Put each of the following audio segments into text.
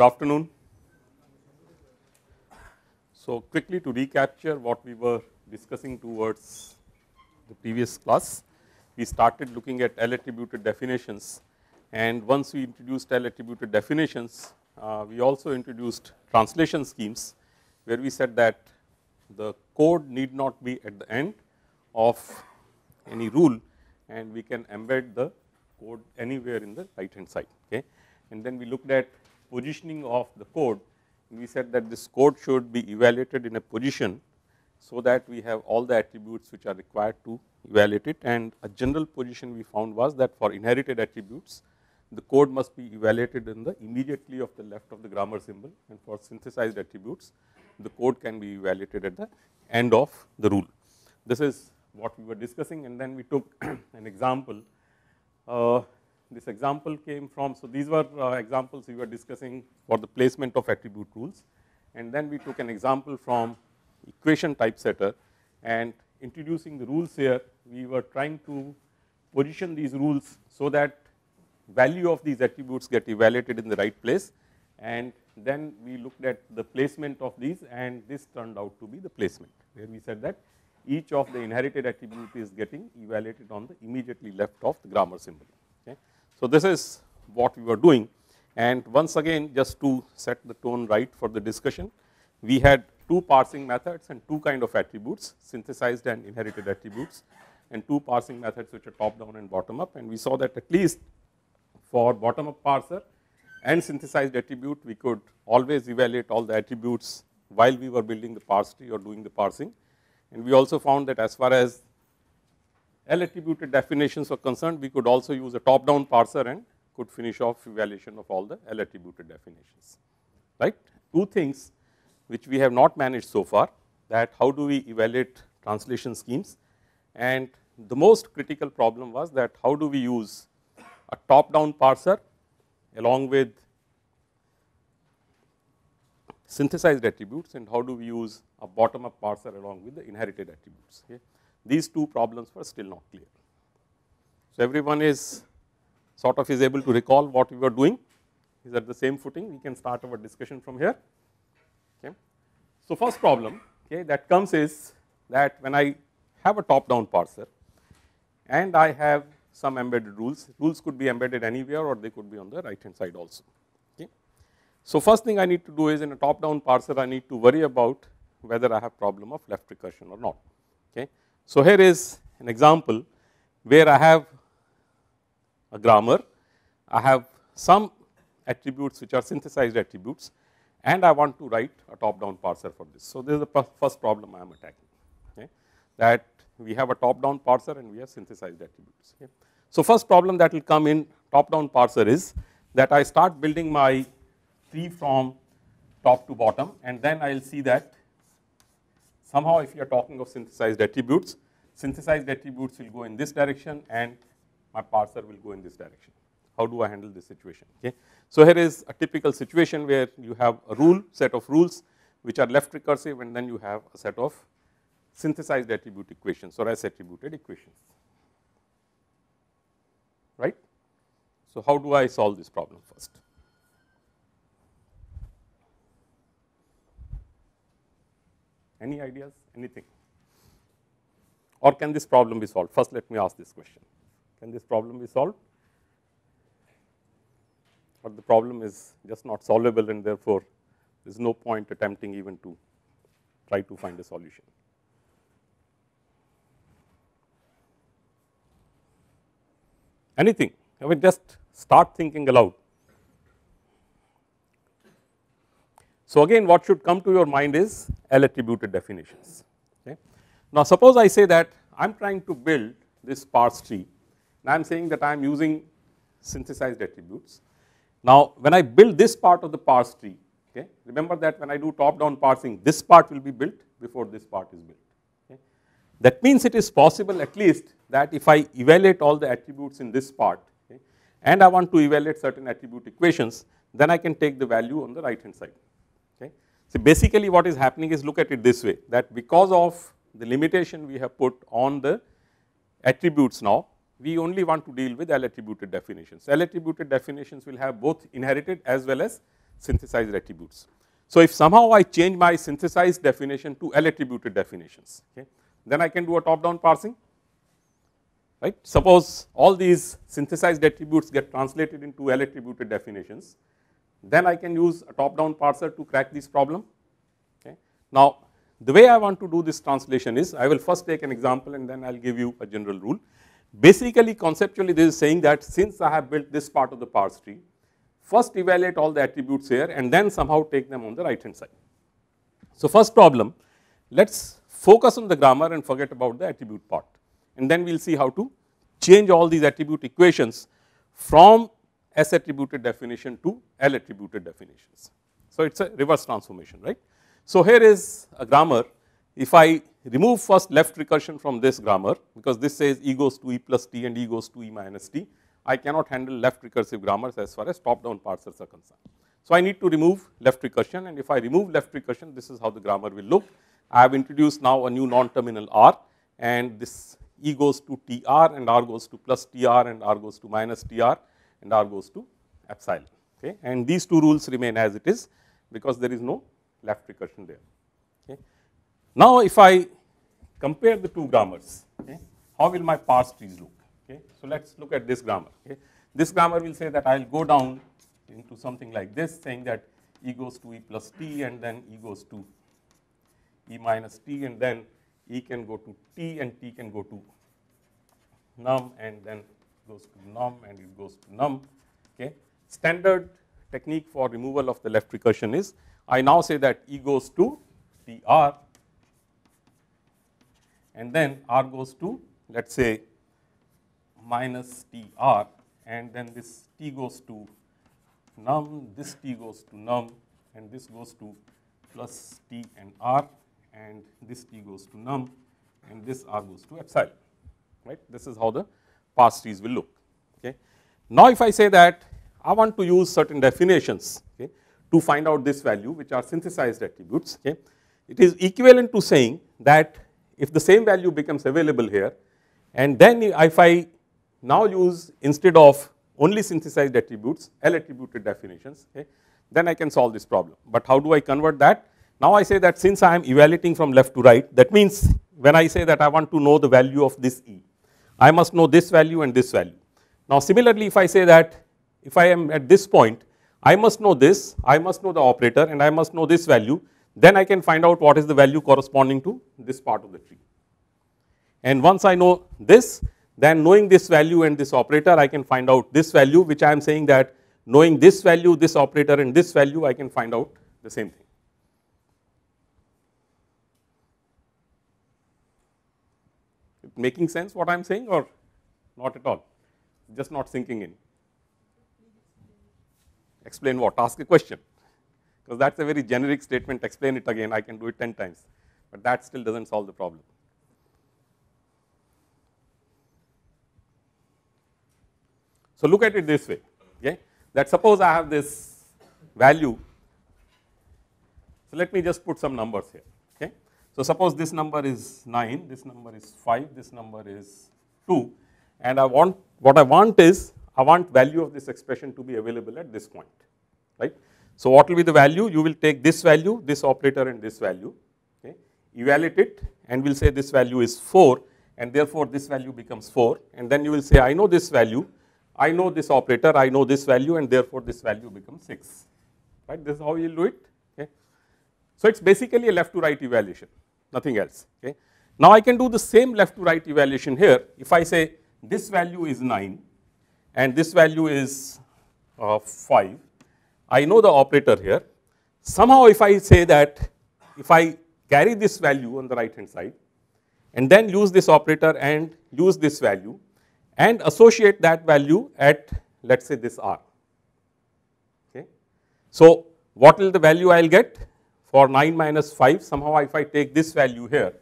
Good afternoon. So, quickly to recapture what we were discussing towards the previous class, we started looking at L attributed definitions and once we introduced L attributed definitions, uh, we also introduced translation schemes where we said that the code need not be at the end of any rule and we can embed the code anywhere in the right hand side. Okay. And then we looked at positioning of the code. We said that this code should be evaluated in a position so that we have all the attributes which are required to evaluate it and a general position we found was that for inherited attributes the code must be evaluated in the immediately of the left of the grammar symbol and for synthesized attributes the code can be evaluated at the end of the rule. This is what we were discussing and then we took an example uh, this example came from, so these were uh, examples we were discussing for the placement of attribute rules. And then we took an example from equation typesetter and introducing the rules here, we were trying to position these rules so that value of these attributes get evaluated in the right place. And then we looked at the placement of these and this turned out to be the placement where we said that each of the inherited attribute is getting evaluated on the immediately left of the grammar symbol. So, this is what we were doing and once again just to set the tone right for the discussion, we had two parsing methods and two kind of attributes synthesized and inherited attributes and two parsing methods which are top down and bottom up and we saw that at least for bottom up parser and synthesized attribute we could always evaluate all the attributes while we were building the parse tree or doing the parsing and we also found that as far as L-attributed definitions are concerned, we could also use a top-down parser and could finish off evaluation of all the L-attributed definitions, right. Two things which we have not managed so far that how do we evaluate translation schemes and the most critical problem was that how do we use a top-down parser along with synthesized attributes and how do we use a bottom-up parser along with the inherited attributes. Okay. These two problems were still not clear. So, everyone is sort of is able to recall what we were doing is at the same footing we can start our discussion from here. Okay. So, first problem okay, that comes is that when I have a top down parser and I have some embedded rules, rules could be embedded anywhere or they could be on the right hand side also. Okay. So, first thing I need to do is in a top down parser I need to worry about whether I have problem of left recursion or not. Okay. So, here is an example where I have a grammar, I have some attributes which are synthesized attributes and I want to write a top down parser for this. So, this is the first problem I am attacking okay, that we have a top down parser and we have synthesized attributes. Okay. So, first problem that will come in top down parser is that I start building my tree from top to bottom and then I will see that somehow if you are talking of synthesized attributes, synthesized attributes will go in this direction and my parser will go in this direction. How do I handle this situation? Okay. So, here is a typical situation where you have a rule set of rules which are left recursive and then you have a set of synthesized attribute equations or as attributed equations, right. So, how do I solve this problem first? Any ideas? Anything? Or can this problem be solved? First, let me ask this question. Can this problem be solved? But the problem is just not solvable and therefore, there is no point attempting even to try to find a solution. Anything, I mean just start thinking aloud So again what should come to your mind is L attributed definitions. Okay. Now suppose I say that I am trying to build this parse tree and I am saying that I am using synthesized attributes. Now when I build this part of the parse tree, okay, remember that when I do top down parsing this part will be built before this part is built. Okay. That means it is possible at least that if I evaluate all the attributes in this part and I want to evaluate certain attribute equations then I can take the value on the right hand side. Okay. So, basically what is happening is look at it this way that because of the limitation we have put on the attributes now, we only want to deal with L-attributed definitions. L-attributed definitions will have both inherited as well as synthesized attributes. So, if somehow I change my synthesized definition to L-attributed definitions, okay, then I can do a top-down parsing. Right? Suppose all these synthesized attributes get translated into L-attributed definitions, then I can use a top down parser to crack this problem. Okay. Now, the way I want to do this translation is I will first take an example and then I will give you a general rule. Basically conceptually this is saying that since I have built this part of the parse tree, first evaluate all the attributes here and then somehow take them on the right hand side. So, first problem let us focus on the grammar and forget about the attribute part and then we will see how to change all these attribute equations from S attributed definition to L attributed definitions. So it is a reverse transformation, right. So here is a grammar. If I remove first left recursion from this grammar, because this says E goes to E plus T and E goes to E minus T, I cannot handle left recursive grammars as far as top down parsers are concerned. So I need to remove left recursion and if I remove left recursion, this is how the grammar will look. I have introduced now a new non-terminal R and this E goes to TR and R goes to plus TR and R goes to minus TR and r goes to epsilon okay and these two rules remain as it is because there is no left recursion there okay. Now if I compare the two grammars okay, how will my parse trees look okay. So let us look at this grammar okay. This grammar will say that I will go down into something like this saying that e goes to e plus t and then e goes to e minus t and then e can go to t and t can go to num and then goes to num and it goes to num. Okay. Standard technique for removal of the left recursion is I now say that E goes to TR and then r goes to let us say minus tr and then this t goes to num, this t goes to num and this goes to plus t and r and this t goes to num and this r goes to epsilon, right. This is how the past will look. Okay. Now if I say that I want to use certain definitions okay, to find out this value which are synthesized attributes, okay, it is equivalent to saying that if the same value becomes available here and then if I now use instead of only synthesized attributes, L attributed definitions, okay, then I can solve this problem. But how do I convert that? Now I say that since I am evaluating from left to right, that means when I say that I want to know the value of this E, I must know this value and this value. Now similarly if I say that if I am at this point I must know this, I must know the operator and I must know this value then I can find out what is the value corresponding to this part of the tree. And once I know this then knowing this value and this operator I can find out this value which I am saying that knowing this value, this operator and this value I can find out the same thing. making sense what I am saying or not at all, just not sinking in. Explain what? Ask a question because that is a very generic statement, explain it again, I can do it 10 times, but that still does not solve the problem. So, look at it this way okay, that suppose I have this value, so let me just put some numbers here. So, suppose this number is 9, this number is 5, this number is 2 and I want what I want is I want value of this expression to be available at this point, right. So, what will be the value? You will take this value, this operator and this value, okay, evaluate it and we will say this value is 4 and therefore this value becomes 4 and then you will say I know this value, I know this operator, I know this value and therefore this value becomes 6, right. This is how you will do it, okay. So, it is basically a left to right evaluation nothing else. Okay. Now I can do the same left to right evaluation here. If I say this value is 9 and this value is uh, 5, I know the operator here. Somehow if I say that if I carry this value on the right hand side and then use this operator and use this value and associate that value at let us say this r. Okay. So what will the value I will get? for 9 minus 5 somehow if I take this value here,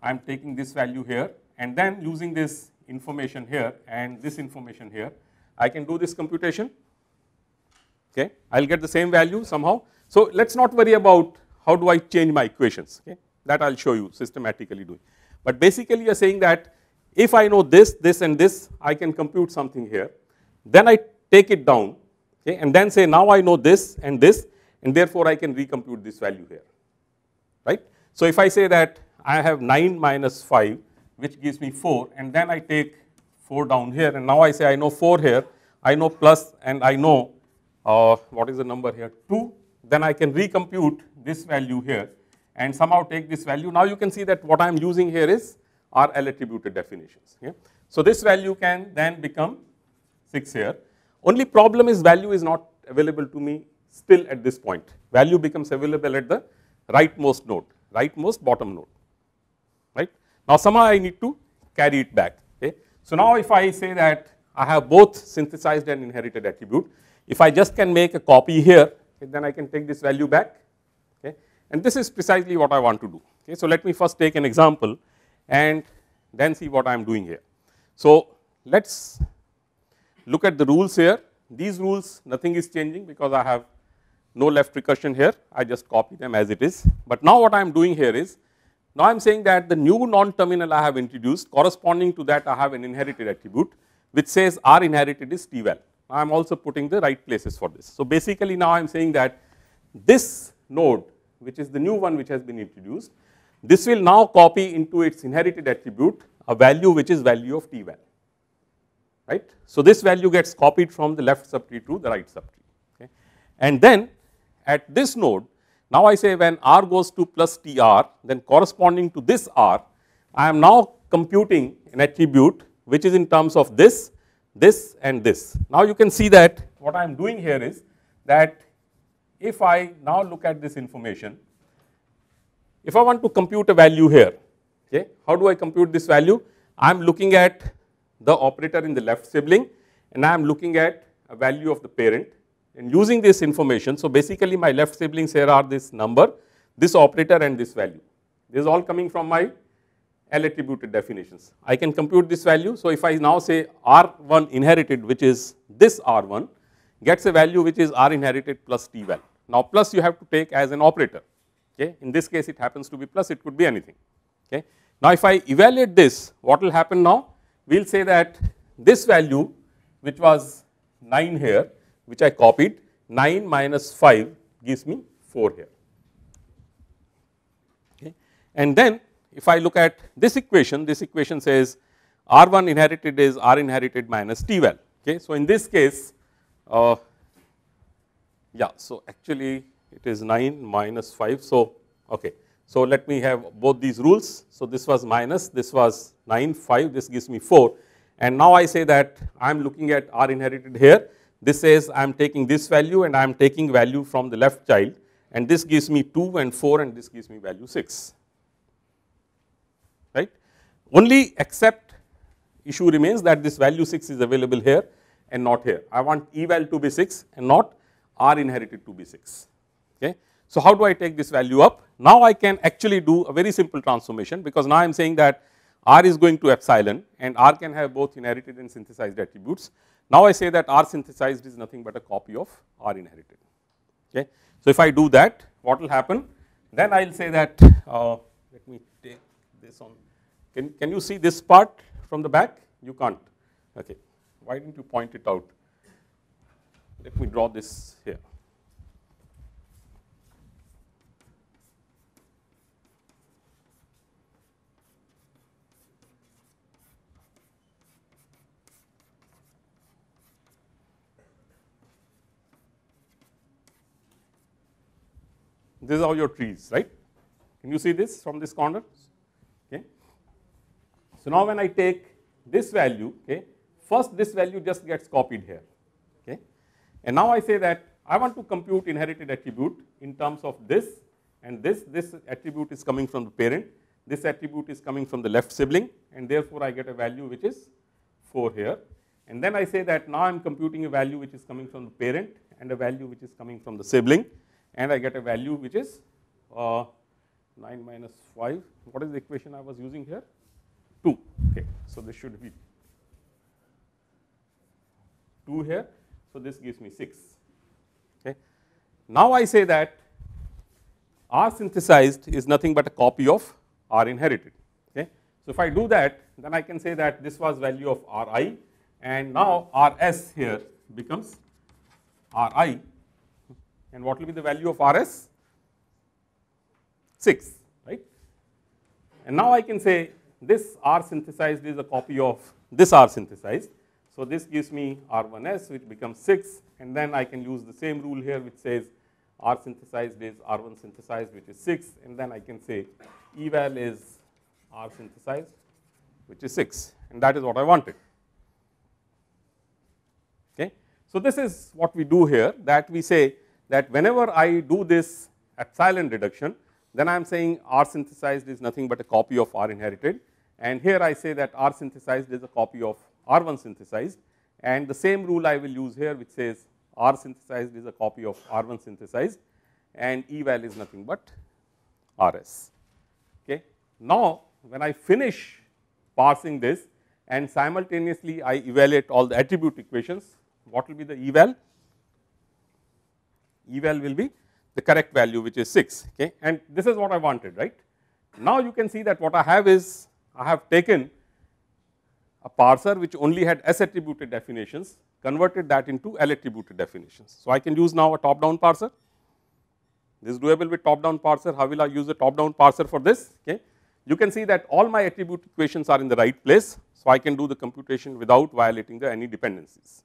I am taking this value here and then using this information here and this information here, I can do this computation, okay. I will get the same value somehow. So let us not worry about how do I change my equations, okay. That I will show you systematically doing. But basically you are saying that if I know this, this and this, I can compute something here. Then I take it down, okay, and then say now I know this and this and therefore I can recompute this value here, right. So if I say that I have 9 minus 5 which gives me 4 and then I take 4 down here and now I say I know 4 here, I know plus and I know uh, what is the number here 2 then I can recompute this value here and somehow take this value. Now you can see that what I am using here is our L attributed definitions. Yeah? So this value can then become 6 here. Only problem is value is not available to me still at this point. Value becomes available at the rightmost node, rightmost bottom node, right. Now somehow I need to carry it back, okay. So now if I say that I have both synthesized and inherited attribute, if I just can make a copy here, okay, then I can take this value back, okay. And this is precisely what I want to do, okay. So let me first take an example and then see what I am doing here. So let us look at the rules here. These rules, nothing is changing because I have no left recursion here, I just copy them as it is. But now what I am doing here is, now I am saying that the new non-terminal I have introduced corresponding to that I have an inherited attribute which says R inherited is tval. I am also putting the right places for this. So basically now I am saying that this node which is the new one which has been introduced, this will now copy into its inherited attribute a value which is value of tval, right. So this value gets copied from the left subtree to the right subtree okay. and then at this node, now I say when r goes to plus tr, then corresponding to this r, I am now computing an attribute which is in terms of this, this and this. Now you can see that what I am doing here is that if I now look at this information, if I want to compute a value here, okay, how do I compute this value? I am looking at the operator in the left sibling and I am looking at a value of the parent and using this information, so basically my left siblings here are this number, this operator and this value. This is all coming from my L attributed definitions. I can compute this value. So if I now say R1 inherited which is this R1 gets a value which is R inherited plus T val. Now plus you have to take as an operator. Okay. In this case it happens to be plus it could be anything. Okay. Now if I evaluate this what will happen now? We will say that this value which was 9 here which I copied 9 minus 5 gives me 4 here. Okay. And then if I look at this equation, this equation says R1 inherited is R inherited minus T well. Okay. So, in this case, uh, yeah, so actually it is 9 minus 5. So, okay. So, let me have both these rules. So, this was minus, this was 9, 5, this gives me 4. And now I say that I am looking at R inherited here this says I am taking this value and I am taking value from the left child and this gives me 2 and 4 and this gives me value 6, right. Only except issue remains that this value 6 is available here and not here. I want eval to be 6 and not R inherited to be 6, okay. So, how do I take this value up? Now, I can actually do a very simple transformation because now I am saying that R is going to epsilon and R can have both inherited and synthesized attributes. Now I say that R synthesized is nothing but a copy of R inherited. Okay. So if I do that, what will happen? Then I will say that, uh, let me take this on. Can, can you see this part from the back? You can't. Okay. Why didn't you point it out? Let me draw this here. These are your trees, right? Can you see this from this corner? Okay. So now when I take this value, okay, first this value just gets copied here, okay. And now I say that I want to compute inherited attribute in terms of this and this, this attribute is coming from the parent, this attribute is coming from the left sibling and therefore I get a value which is 4 here. And then I say that now I am computing a value which is coming from the parent and a value which is coming from the sibling and I get a value which is uh, 9 minus 5. What is the equation I was using here? 2. Okay. So, this should be 2 here. So, this gives me 6. Okay. Now, I say that R synthesized is nothing but a copy of R inherited. Okay. So, if I do that, then I can say that this was value of Ri and now Rs here becomes Ri and what will be the value of Rs? 6, right? And now I can say this R synthesized is a copy of this R synthesized. So this gives me R1S which becomes 6 and then I can use the same rule here which says R synthesized is R1 synthesized which is 6 and then I can say eval is R synthesized which is 6 and that is what I wanted. Okay. So this is what we do here that we say that whenever I do this epsilon reduction, then I am saying R synthesized is nothing but a copy of R inherited. And here I say that R synthesized is a copy of R1 synthesized. And the same rule I will use here which says R synthesized is a copy of R1 synthesized and eval is nothing but RS. Okay. Now, when I finish parsing this and simultaneously I evaluate all the attribute equations, what will be the eval? eval will be the correct value which is 6 okay and this is what I wanted right. Now you can see that what I have is I have taken a parser which only had S attributed definitions converted that into L attributed definitions. So I can use now a top down parser this is doable with top down parser how will I use a top down parser for this okay. You can see that all my attribute equations are in the right place so I can do the computation without violating the any dependencies.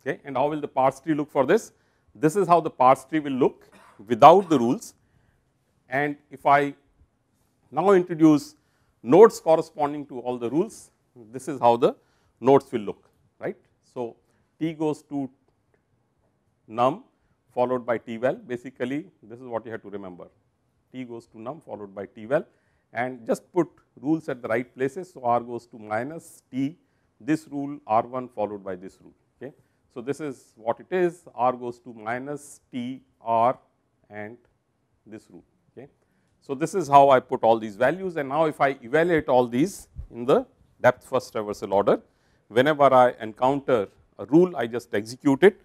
okay and how will the parse tree look for this this is how the parse tree will look without the rules and if i now introduce nodes corresponding to all the rules this is how the nodes will look right so t goes to num followed by t well basically this is what you have to remember t goes to num followed by t well and just put rules at the right places so r goes to minus t this rule r1 followed by this rule so, this is what it is r goes to minus t r and this root. Okay. So, this is how I put all these values and now if I evaluate all these in the depth first traversal order, whenever I encounter a rule I just execute it.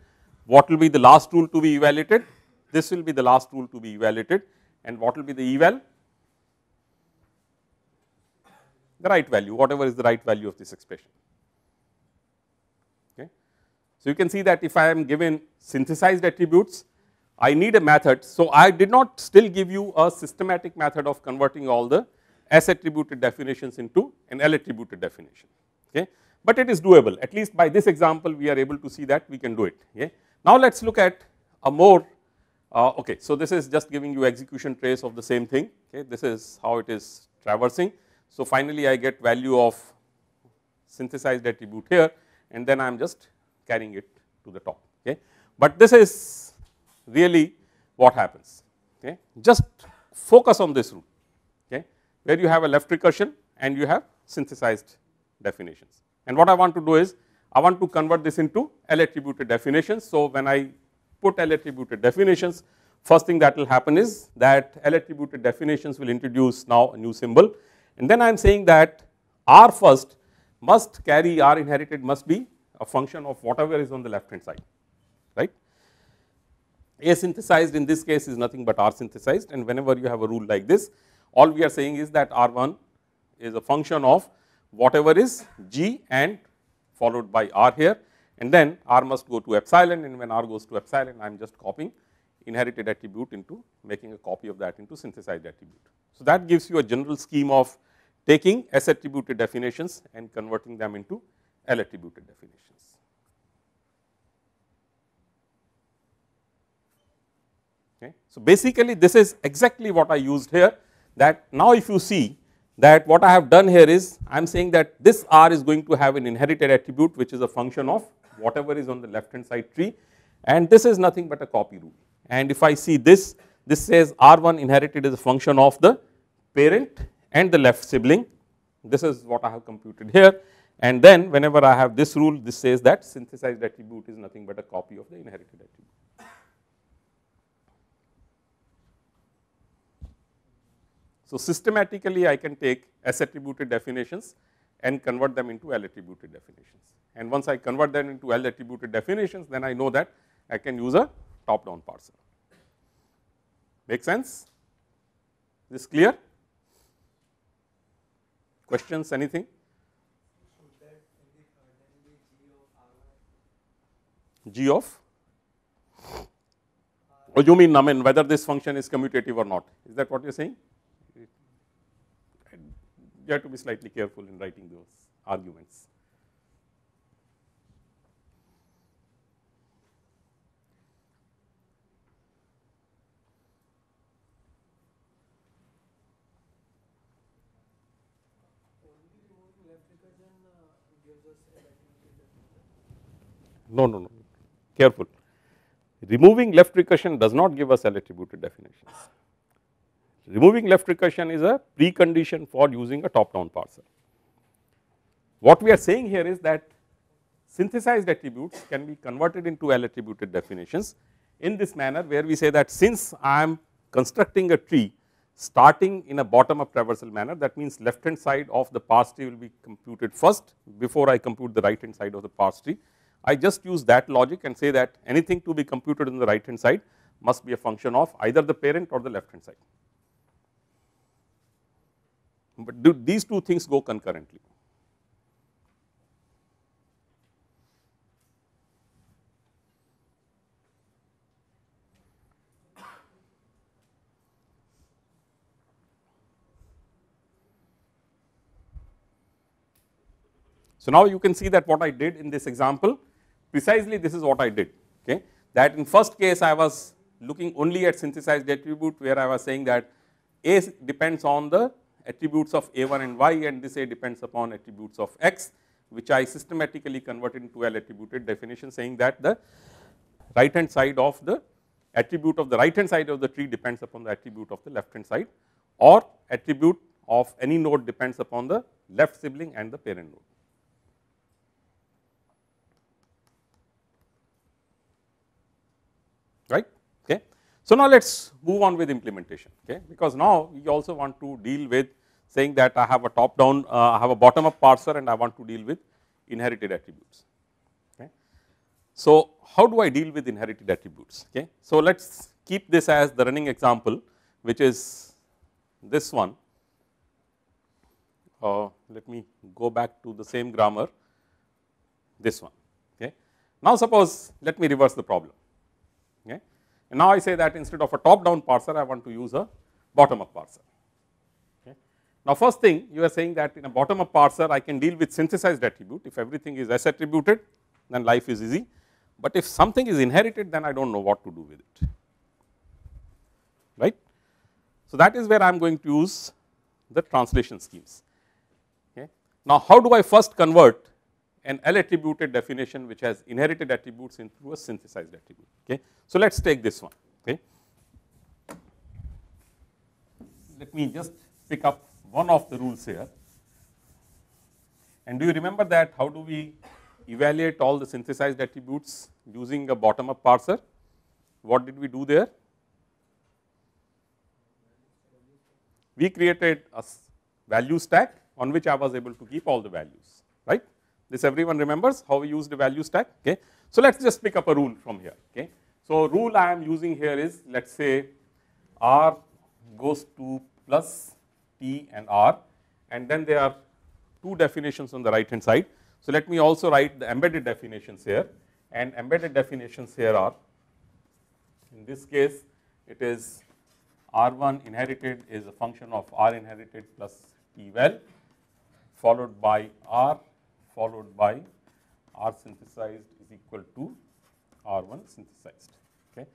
What will be the last rule to be evaluated? This will be the last rule to be evaluated and what will be the eval? The right value, whatever is the right value of this expression. So you can see that if I am given synthesized attributes, I need a method. So I did not still give you a systematic method of converting all the S attributed definitions into an L attributed definition. Okay? But it is doable. At least by this example, we are able to see that we can do it. Okay? Now let's look at a more uh, okay. So this is just giving you execution trace of the same thing. Okay? This is how it is traversing. So finally, I get value of synthesized attribute here, and then I am just carrying it to the top okay. But this is really what happens okay. Just focus on this rule okay, where you have a left recursion and you have synthesized definitions. And what I want to do is I want to convert this into L attributed definitions. So, when I put L attributed definitions, first thing that will happen is that L attributed definitions will introduce now a new symbol. And then I am saying that R first must carry R inherited must be a function of whatever is on the left hand side, right. A synthesized in this case is nothing but R synthesized and whenever you have a rule like this, all we are saying is that R1 is a function of whatever is G and followed by R here and then R must go to epsilon and when R goes to epsilon I am just copying inherited attribute into making a copy of that into synthesized attribute. So, that gives you a general scheme of taking S attribute definitions and converting them into L attributed definitions. Okay. So, basically this is exactly what I used here that now if you see that what I have done here is I am saying that this R is going to have an inherited attribute which is a function of whatever is on the left hand side tree and this is nothing but a copy rule and if I see this this says R1 inherited is a function of the parent and the left sibling this is what I have computed here and then whenever I have this rule, this says that synthesized attribute is nothing but a copy of the inherited attribute. So systematically I can take S attributed definitions and convert them into L attributed definitions. And once I convert them into L attributed definitions, then I know that I can use a top down parser. Make sense? This clear? Questions, anything? g of Or oh, you mean, I mean, whether this function is commutative or not. Is that what you are saying? You have to be slightly careful in writing those arguments. No, no, no careful. Removing left recursion does not give us L attributed definitions. Removing left recursion is a precondition for using a top down parser. What we are saying here is that synthesized attributes can be converted into L attributed definitions in this manner where we say that since I am constructing a tree starting in a bottom up traversal manner that means left hand side of the parse tree will be computed first before I compute the right hand side of the parse tree I just use that logic and say that anything to be computed in the right hand side must be a function of either the parent or the left hand side. But do these two things go concurrently. So now you can see that what I did in this example precisely this is what I did. Okay, that in first case I was looking only at synthesized attribute where I was saying that A depends on the attributes of A1 and Y and this A depends upon attributes of X which I systematically converted into L attributed definition saying that the right hand side of the attribute of the right hand side of the tree depends upon the attribute of the left hand side or attribute of any node depends upon the left sibling and the parent node. So now let us move on with implementation okay because now we also want to deal with saying that I have a top down, uh, I have a bottom up parser and I want to deal with inherited attributes. Okay. So how do I deal with inherited attributes? Okay. So let us keep this as the running example which is this one. Uh, let me go back to the same grammar, this one. Okay. Now suppose let me reverse the problem. Okay. And now I say that instead of a top-down parser, I want to use a bottom-up parser. Okay. Now, first thing you are saying that in a bottom-up parser, I can deal with synthesized attribute. If everything is S attributed, then life is easy. But if something is inherited, then I do not know what to do with it, right. So, that is where I am going to use the translation schemes. Okay. Now, how do I first convert an L-attributed definition which has inherited attributes into a synthesized attribute. Okay. So, let us take this one. Okay. Let me just pick up one of the rules here. And do you remember that how do we evaluate all the synthesized attributes using a bottom up parser? What did we do there? We created a value stack on which I was able to keep all the values, right. This everyone remembers how we used the value stack. Okay. So let's just pick up a rule from here. Okay. So rule I am using here is let's say R goes to plus T and R and then there are two definitions on the right hand side. So let me also write the embedded definitions here and embedded definitions here are in this case it is R1 inherited is a function of R inherited plus T well followed by R followed by R synthesized is equal to R1 synthesized okay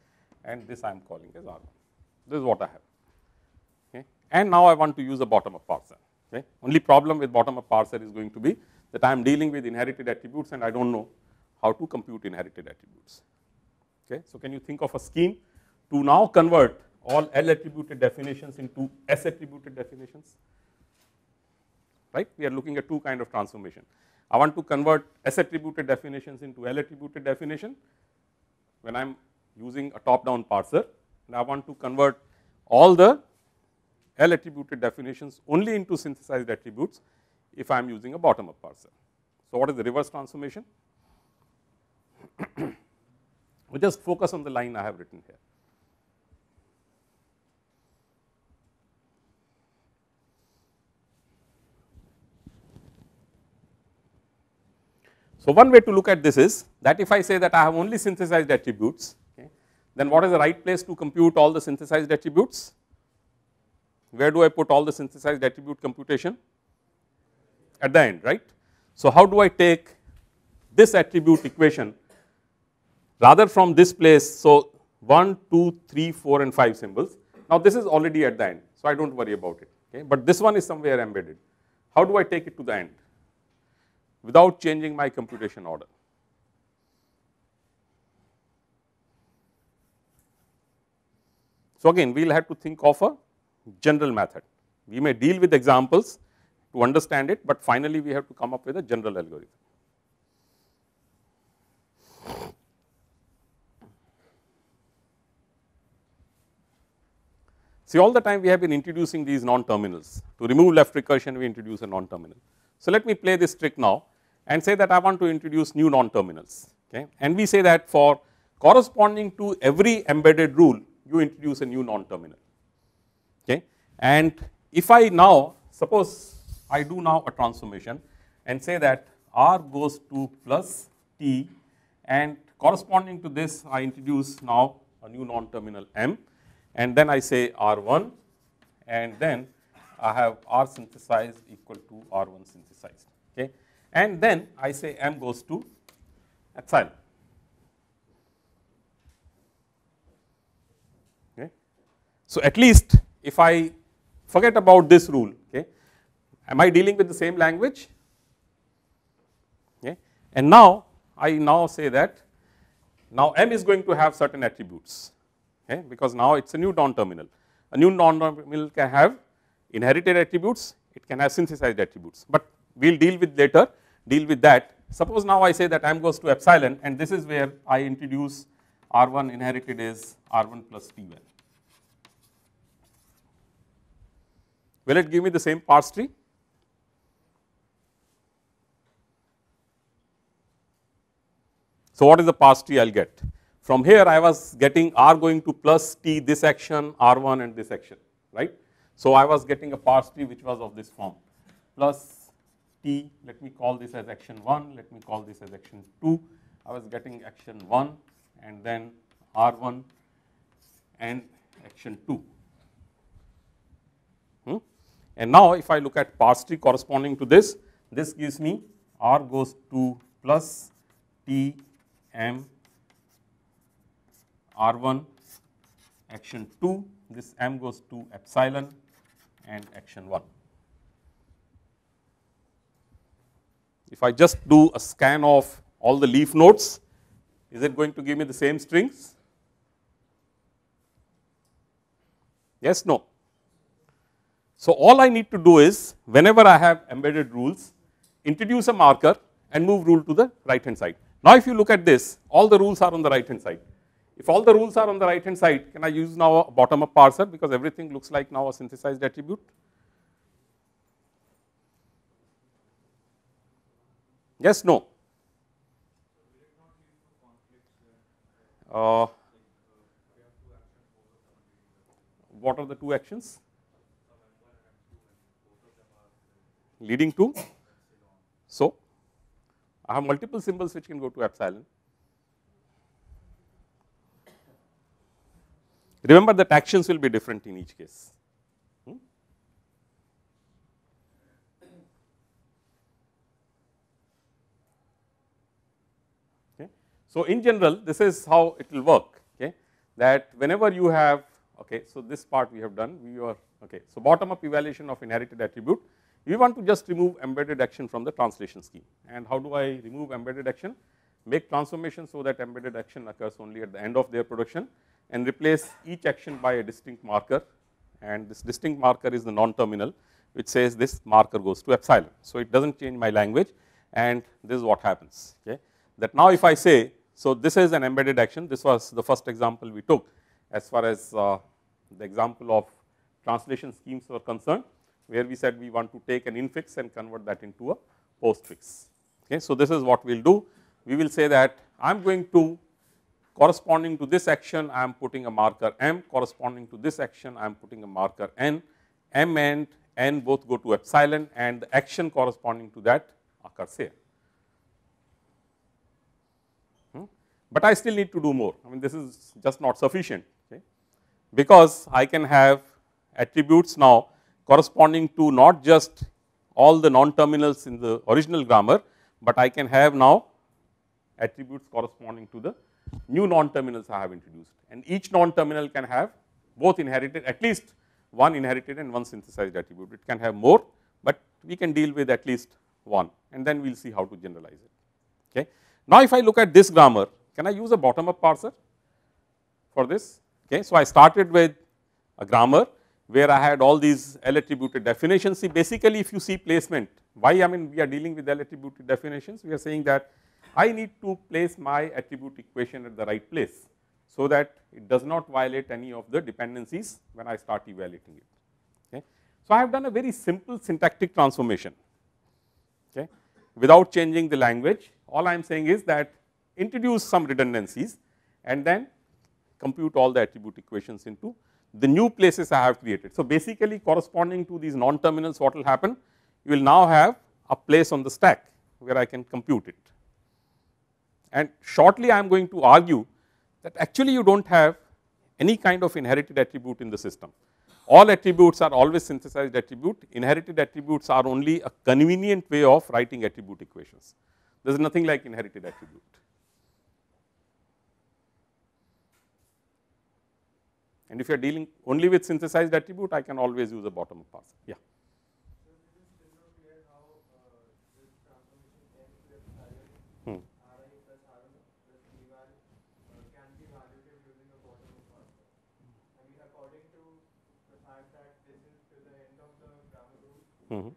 and this I am calling as R1. This is what I have okay and now I want to use a bottom up parser okay. Only problem with bottom up parser is going to be that I am dealing with inherited attributes and I do not know how to compute inherited attributes okay. So can you think of a scheme to now convert all L attributed definitions into S attributed definitions right. We are looking at two kind of transformation. I want to convert S attributed definitions into L attributed definition when I am using a top down parser and I want to convert all the L attributed definitions only into synthesized attributes if I am using a bottom up parser. So, what is the reverse transformation? we just focus on the line I have written here. So, one way to look at this is that if I say that I have only synthesized attributes, okay, then what is the right place to compute all the synthesized attributes? Where do I put all the synthesized attribute computation? At the end, right. So, how do I take this attribute equation rather from this place? So, 1, 2, 3, 4 and 5 symbols. Now, this is already at the end, so I do not worry about it, okay, but this one is somewhere embedded. How do I take it to the end? without changing my computation order. So, again we will have to think of a general method. We may deal with examples to understand it, but finally we have to come up with a general algorithm. See all the time we have been introducing these non-terminals. To remove left recursion we introduce a non-terminal. So, let me play this trick now and say that I want to introduce new non-terminals okay. and we say that for corresponding to every embedded rule you introduce a new non-terminal okay. And if I now suppose I do now a transformation and say that r goes to plus t and corresponding to this I introduce now a new non-terminal m and then I say r1 and then I have R synthesized equal to R1 synthesized. Okay, and then I say M goes to epsilon. Okay, so at least if I forget about this rule, okay, am I dealing with the same language? Okay, and now I now say that now M is going to have certain attributes, okay, because now it's a new non-terminal. A new non-terminal can have inherited attributes, it can have synthesized attributes, but we will deal with later, deal with that. Suppose now I say that m goes to epsilon and this is where I introduce R1 inherited is R1 plus T1. Will it give me the same parse tree? So what is the parse tree I will get? From here I was getting R going to plus T this action, R1 and this action, right. So I was getting a parse tree which was of this form plus t let me call this as action 1 let me call this as action 2 I was getting action 1 and then R1 and action 2. Hmm? And now if I look at parse tree corresponding to this this gives me R goes to plus T M R1 action 2 this M goes to epsilon and action 1. If I just do a scan of all the leaf nodes, is it going to give me the same strings? Yes, no. So, all I need to do is whenever I have embedded rules, introduce a marker and move rule to the right hand side. Now, if you look at this, all the rules are on the right hand side. If all the rules are on the right hand side, can I use now a bottom up parser because everything looks like now a synthesized attribute? Yes, no. Uh, what are the two actions? Leading to? So, I have multiple symbols which can go to epsilon. Remember that actions will be different in each case. Hmm? Okay. So, in general this is how it will work okay, that whenever you have, okay, so this part we have done we are okay. So, bottom up evaluation of inherited attribute we want to just remove embedded action from the translation scheme and how do I remove embedded action make transformation so that embedded action occurs only at the end of their production and replace each action by a distinct marker and this distinct marker is the non-terminal which says this marker goes to epsilon. So, it does not change my language and this is what happens okay. that now if I say so this is an embedded action this was the first example we took as far as uh, the example of translation schemes were concerned where we said we want to take an infix and convert that into a postfix. Okay. So, this is what we will do we will say that I am going to corresponding to this action I am putting a marker m, corresponding to this action I am putting a marker n, m and n both go to epsilon and the action corresponding to that occurs here. Hmm. But I still need to do more, I mean this is just not sufficient okay, because I can have attributes now corresponding to not just all the non-terminals in the original grammar, but I can have now attributes corresponding to the new non-terminals I have introduced and each non-terminal can have both inherited at least one inherited and one synthesized attribute. It can have more, but we can deal with at least one and then we will see how to generalize it. Okay. Now, if I look at this grammar, can I use a bottom up parser for this? Okay. So, I started with a grammar where I had all these L attributed definitions. See basically if you see placement, why I mean we are dealing with L attributed definitions, we are saying that I need to place my attribute equation at the right place so that it does not violate any of the dependencies when I start evaluating it. Okay. So, I have done a very simple syntactic transformation okay, without changing the language. All I am saying is that introduce some redundancies and then compute all the attribute equations into the new places I have created. So, basically corresponding to these non-terminals what will happen? You will now have a place on the stack where I can compute it. And shortly I am going to argue that actually you do not have any kind of inherited attribute in the system. All attributes are always synthesized attribute, inherited attributes are only a convenient way of writing attribute equations. There is nothing like inherited attribute. And if you are dealing only with synthesized attribute, I can always use a bottom up parser. Yeah. Mm-hmm.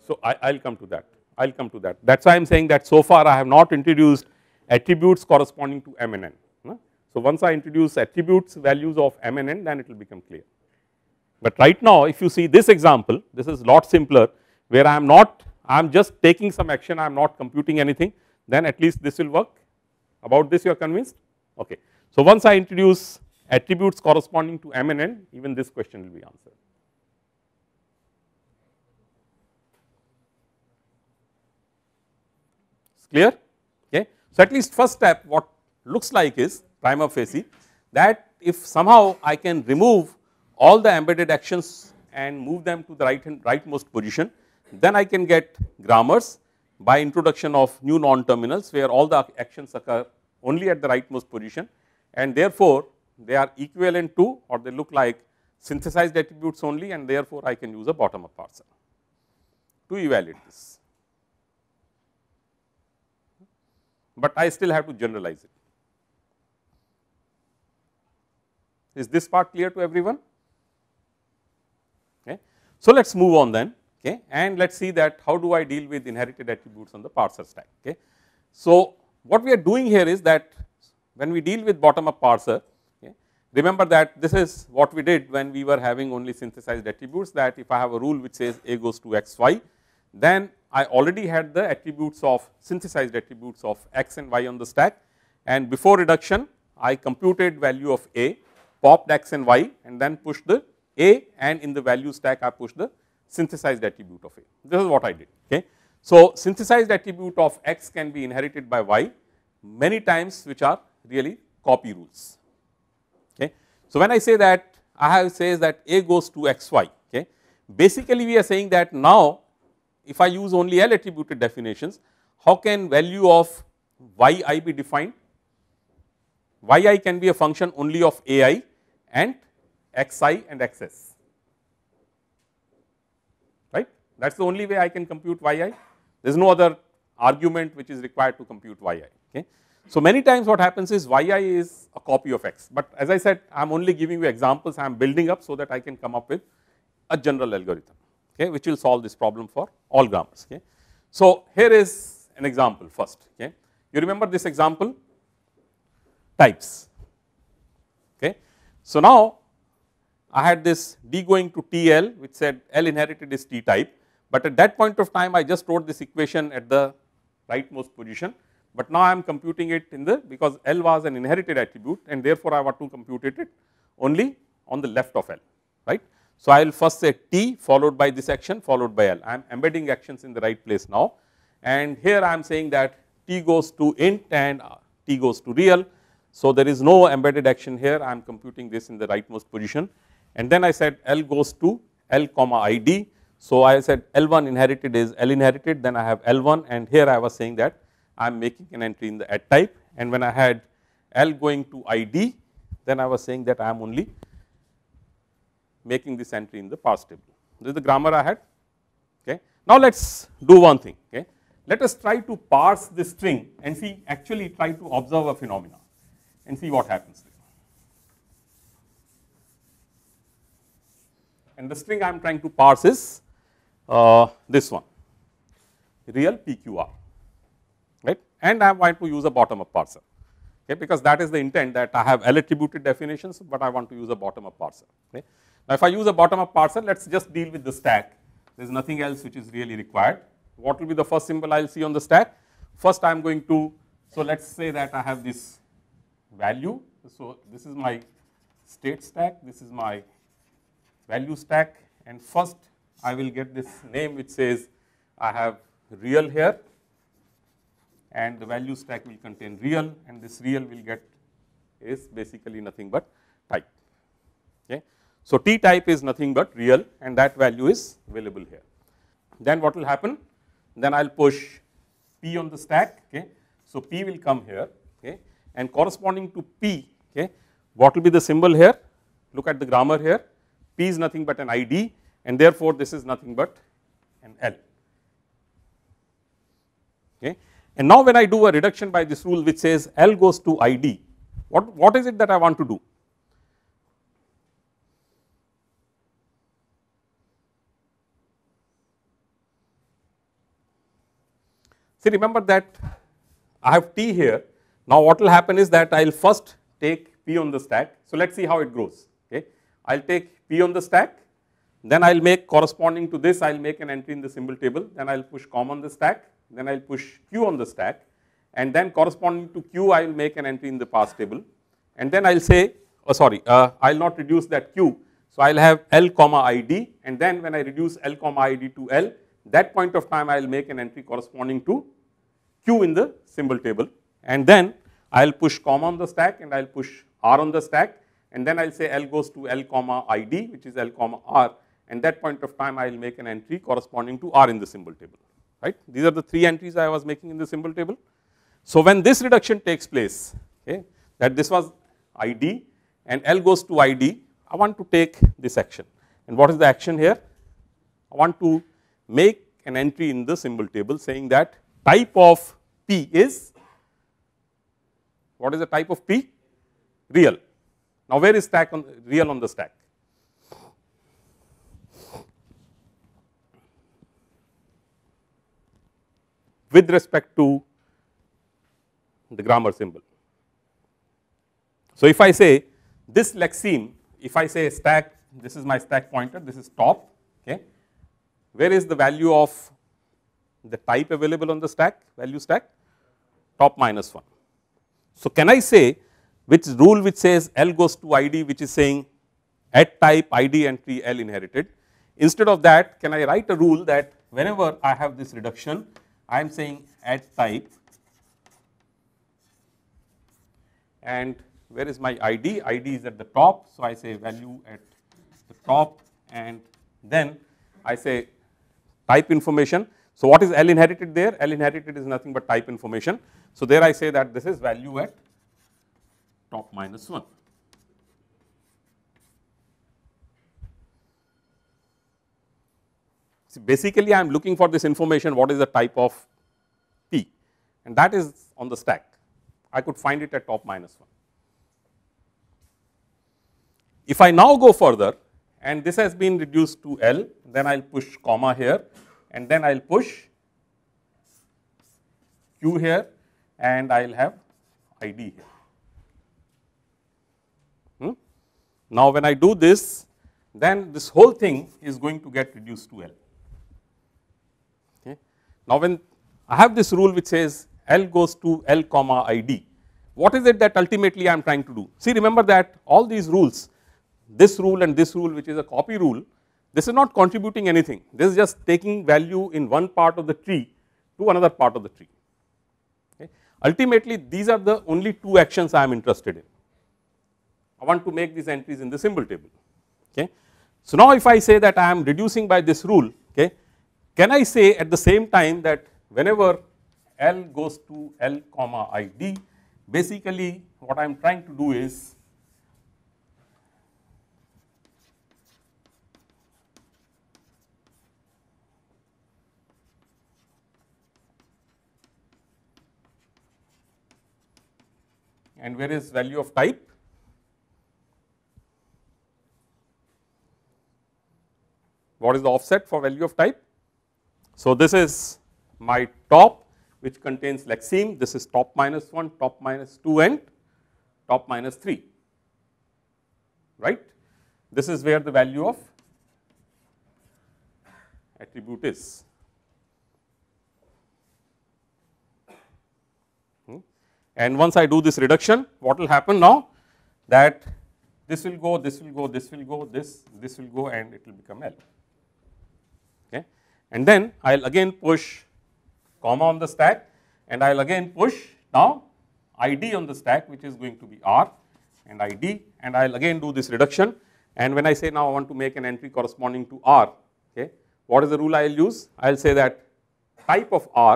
so I, I'll come to that. I'll come to that. That's why I'm saying that so far I have not introduced attributes corresponding to M and N. No? So once I introduce attributes values of M and N, then it will become clear. But right now, if you see this example, this is lot simpler, where I am not, I am just taking some action, I am not computing anything. Then at least this will work. About this, you are convinced. Okay. So once I introduce attributes corresponding to M and N, even this question will be answered. It's clear? Okay. So, at least first step what looks like is prima facie that if somehow I can remove all the embedded actions and move them to the right hand rightmost position, then I can get grammars by introduction of new non-terminals where all the actions occur only at the rightmost position and therefore, they are equivalent to or they look like synthesized attributes only and therefore, I can use a bottom up parser to evaluate this. But I still have to generalize it. Is this part clear to everyone? Okay. So, let us move on then okay, and let us see that how do I deal with inherited attributes on the parser stack. Okay. So, what we are doing here is that when we deal with bottom up parser, Remember that this is what we did when we were having only synthesized attributes that if I have a rule which says A goes to x, y, then I already had the attributes of synthesized attributes of x and y on the stack and before reduction I computed value of A, popped x and y and then pushed the A and in the value stack I pushed the synthesized attribute of A. This is what I did. Okay. So, synthesized attribute of x can be inherited by y many times which are really copy rules. So, when I say that I have says that A goes to xy okay basically we are saying that now if I use only L attributed definitions how can value of yi be defined yi can be a function only of ai and xi and xs right that is the only way I can compute yi there is no other argument which is required to compute yi okay. So many times what happens is yi is a copy of x, but as I said I am only giving you examples I am building up so that I can come up with a general algorithm okay, which will solve this problem for all grammars. Okay. So here is an example first. Okay. You remember this example types. Okay. So now I had this d going to TL which said L inherited is T type, but at that point of time I just wrote this equation at the rightmost position but now I am computing it in the, because L was an inherited attribute and therefore I want to compute it only on the left of L, right. So, I will first say T followed by this action followed by L. I am embedding actions in the right place now and here I am saying that T goes to int and T goes to real. So, there is no embedded action here I am computing this in the rightmost position and then I said L goes to L comma ID. So, I said L1 inherited is L inherited then I have L1 and here I was saying that I am making an entry in the add type and when I had L going to ID then I was saying that I am only making this entry in the pass table. This is the grammar I had. Okay. Now let us do one thing. Okay. Let us try to parse this string and see actually try to observe a phenomena and see what happens. And the string I am trying to parse is uh, this one real PQR and I want to use a bottom up parser okay, because that is the intent that I have L attributed definitions, but I want to use a bottom up parser. Okay. Now, if I use a bottom up parser, let us just deal with the stack. There is nothing else which is really required. What will be the first symbol I will see on the stack? First, I am going to, so let us say that I have this value. So, this is my state stack, this is my value stack, and first I will get this name which says I have real here and the value stack will contain real and this real will get is basically nothing but type. Okay. So, T type is nothing but real and that value is available here. Then what will happen? Then I will push P on the stack. Okay. So, P will come here okay. and corresponding to P, okay, what will be the symbol here? Look at the grammar here. P is nothing but an ID and therefore, this is nothing but an L. Okay. And now when I do a reduction by this rule which says L goes to ID, what, what is it that I want to do? See remember that I have T here. Now what will happen is that I will first take P on the stack. So let us see how it grows. Okay. I will take P on the stack then I will make corresponding to this I will make an entry in the symbol table then I will push com on the stack then I will push Q on the stack and then corresponding to Q I will make an entry in the pass table and then I will say, oh sorry, uh, I will not reduce that Q. So, I will have L comma ID and then when I reduce L comma ID to L, that point of time I will make an entry corresponding to Q in the symbol table and then I will push comma on the stack and I will push R on the stack and then I will say L goes to L comma ID which is L comma R and that point of time I will make an entry corresponding to R in the symbol table right. These are the three entries I was making in the symbol table. So when this reduction takes place, okay, that this was ID and L goes to ID, I want to take this action. And what is the action here? I want to make an entry in the symbol table saying that type of P is, what is the type of P? Real. Now where is stack on real on the stack? with respect to the grammar symbol. So if I say this lexeme, if I say stack, this is my stack pointer, this is top, okay. Where is the value of the type available on the stack, value stack? Top minus 1. So can I say which rule which says L goes to ID which is saying at type ID entry L inherited. Instead of that, can I write a rule that whenever I have this reduction, I am saying at type and where is my ID? ID is at the top. So, I say value at the top and then I say type information. So, what is L inherited there? L inherited is nothing but type information. So, there I say that this is value at top minus 1. basically, I am looking for this information what is the type of P and that is on the stack. I could find it at top minus 1. If I now go further and this has been reduced to L, then I will push comma here and then I will push Q here and I will have ID here. Hmm? Now, when I do this, then this whole thing is going to get reduced to L. Now, when I have this rule which says L goes to L comma ID, what is it that ultimately I am trying to do? See remember that all these rules, this rule and this rule which is a copy rule, this is not contributing anything, this is just taking value in one part of the tree to another part of the tree. Okay. Ultimately these are the only two actions I am interested in. I want to make these entries in the symbol table. Okay. So now if I say that I am reducing by this rule, can I say at the same time that whenever L goes to L comma ID, basically what I am trying to do is and where is value of type? What is the offset for value of type? So this is my top which contains lexeme. This is top minus 1, top minus 2 and top minus 3, right. This is where the value of attribute is. Hmm? And once I do this reduction, what will happen now? That this will go, this will go, this will go, this, this will go and it will become L and then I will again push comma on the stack and I will again push now id on the stack which is going to be r and id and I will again do this reduction and when I say now I want to make an entry corresponding to r okay what is the rule I will use I will say that type of r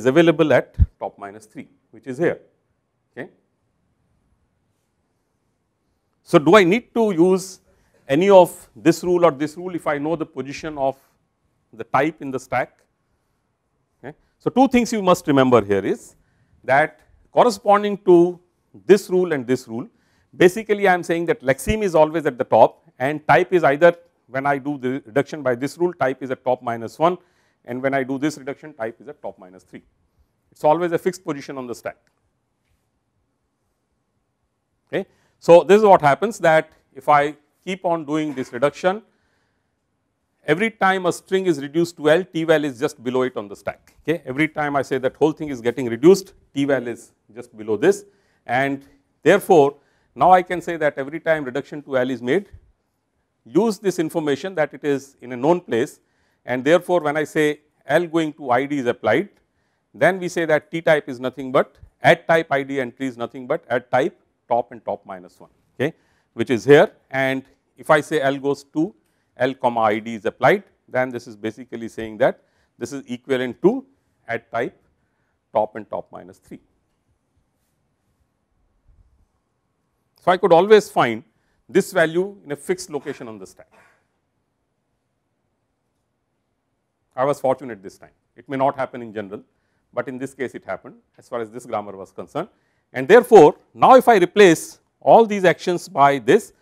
is available at top minus 3 which is here okay. So do I need to use any of this rule or this rule if I know the position of the type in the stack. Okay. So, two things you must remember here is that corresponding to this rule and this rule, basically I am saying that lexeme is always at the top and type is either when I do the reduction by this rule type is at top minus 1 and when I do this reduction type is at top minus 3. It is always a fixed position on the stack. Okay. So, this is what happens that if I keep on doing this reduction every time a string is reduced to L, T val is just below it on the stack. Okay? Every time I say that whole thing is getting reduced, T val is just below this and therefore, now I can say that every time reduction to L is made, use this information that it is in a known place and therefore, when I say L going to ID is applied, then we say that T type is nothing but add type ID entry is nothing but add type top and top minus 1, okay, which is here and if I say L goes to L comma ID is applied then this is basically saying that this is equivalent to at type top and top minus 3. So, I could always find this value in a fixed location on the stack. I was fortunate this time. It may not happen in general, but in this case it happened as far as this grammar was concerned. And therefore, now if I replace all these actions by this,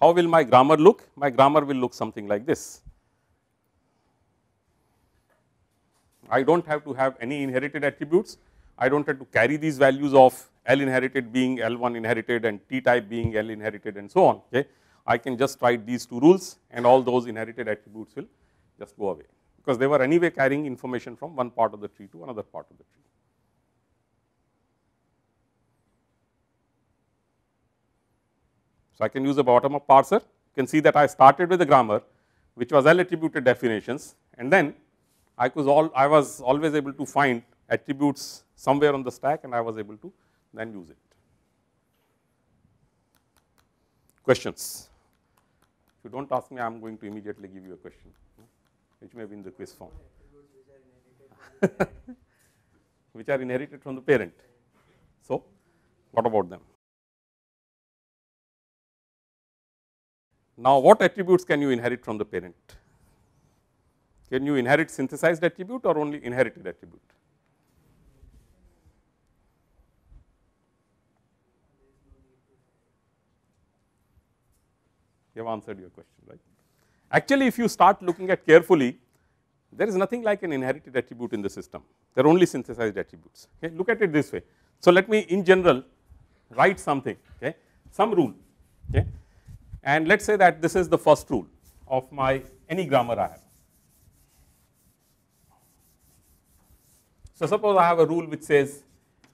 how will my grammar look? My grammar will look something like this. I do not have to have any inherited attributes. I do not have to carry these values of L inherited being L1 inherited and T type being L inherited and so on. Okay. I can just write these two rules and all those inherited attributes will just go away because they were anyway carrying information from one part of the tree to another part of the tree. So, I can use a bottom up parser. You can see that I started with the grammar which was L attributed definitions and then I was, all, I was always able to find attributes somewhere on the stack and I was able to then use it. Questions? If you do not ask me, I am going to immediately give you a question which may be in the quiz form. which are inherited from the parent. So, what about them? Now, what attributes can you inherit from the parent? Can you inherit synthesized attribute or only inherited attribute? You have answered your question, right? Actually, if you start looking at carefully, there is nothing like an inherited attribute in the system. There are only synthesized attributes. Okay? Look at it this way. So, let me in general write something, okay? some rule. Okay? And let's say that this is the first rule of my any grammar I have. So suppose I have a rule which says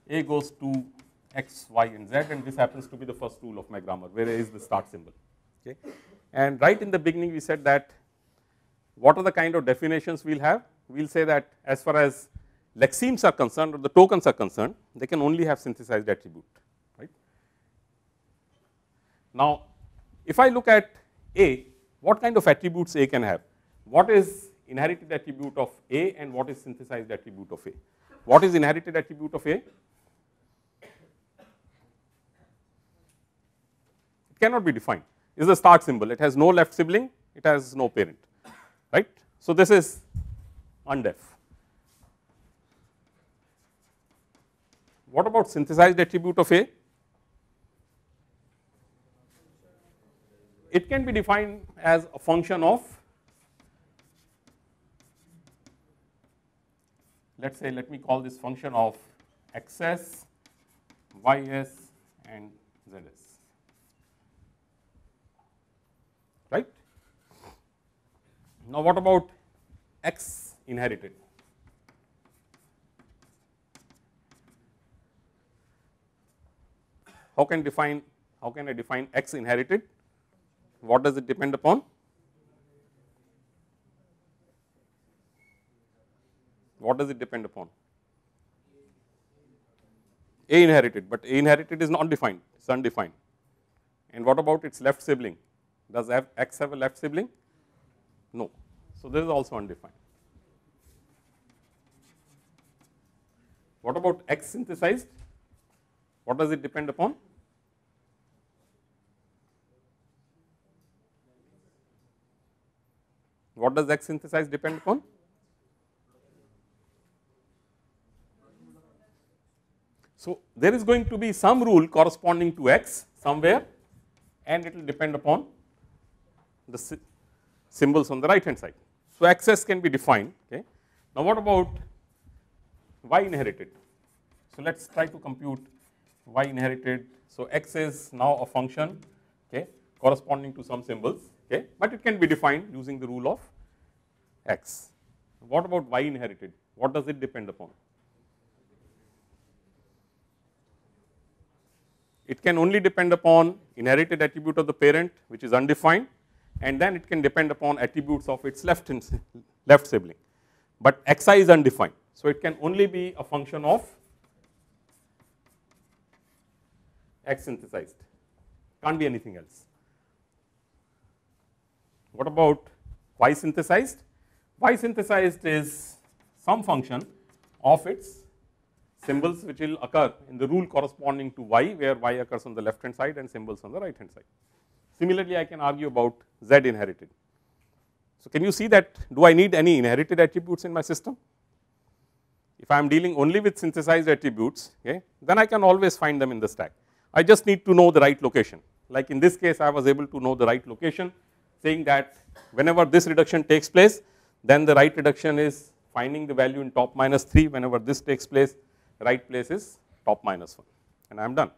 A goes to X, Y and Z and this happens to be the first rule of my grammar where A is the start symbol. Okay. And right in the beginning we said that what are the kind of definitions we will have? We will say that as far as lexemes are concerned or the tokens are concerned, they can only have synthesized attribute, right. Now if I look at A, what kind of attributes A can have? What is inherited attribute of A and what is synthesized attribute of A? What is inherited attribute of A? It cannot be defined. It's a start symbol. It has no left sibling. It has no parent, right? So this is undef. What about synthesized attribute of A? it can be defined as a function of let us say let me call this function of xs, ys and zs right. Now what about x inherited? How can define how can I define x inherited? What does it depend upon? What does it depend upon? A inherited, but A inherited is not defined, it is undefined. And what about its left sibling? Does X have a left sibling? No. So, this is also undefined. What about X synthesized? What does it depend upon? What does X synthesize depend upon? So, there is going to be some rule corresponding to X somewhere and it will depend upon the symbols on the right hand side. So, Xs can be defined. Okay. Now, what about Y inherited? So, let us try to compute Y inherited. So, X is now a function okay, corresponding to some symbols, okay, but it can be defined using the rule of x. What about y inherited? What does it depend upon? It can only depend upon inherited attribute of the parent which is undefined and then it can depend upon attributes of its left, in, left sibling. But xi is undefined. So it can only be a function of x synthesized, can't be anything else. What about y synthesized? Y synthesized is some function of its symbols which will occur in the rule corresponding to y where y occurs on the left hand side and symbols on the right hand side. Similarly, I can argue about z inherited. So, can you see that do I need any inherited attributes in my system? If I am dealing only with synthesized attributes, okay, then I can always find them in the stack. I just need to know the right location. Like in this case, I was able to know the right location saying that whenever this reduction takes place, then the right reduction is finding the value in top minus 3 whenever this takes place, right place is top minus 1 and I am done.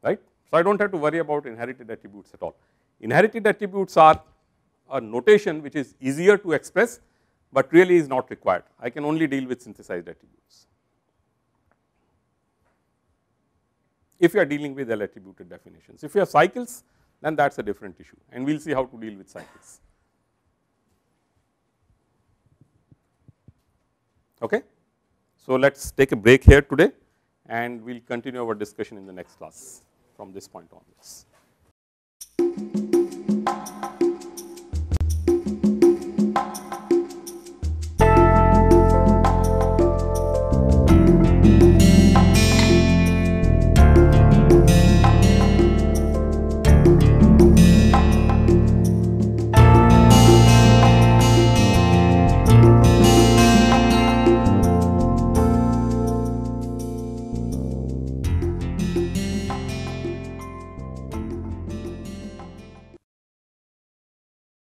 Right? So, I do not have to worry about inherited attributes at all. Inherited attributes are a notation which is easier to express, but really is not required. I can only deal with synthesized attributes. if you are dealing with L attributed definitions. If you have cycles then that is a different issue and we will see how to deal with cycles. Okay. So, let us take a break here today and we will continue our discussion in the next class from this point onwards.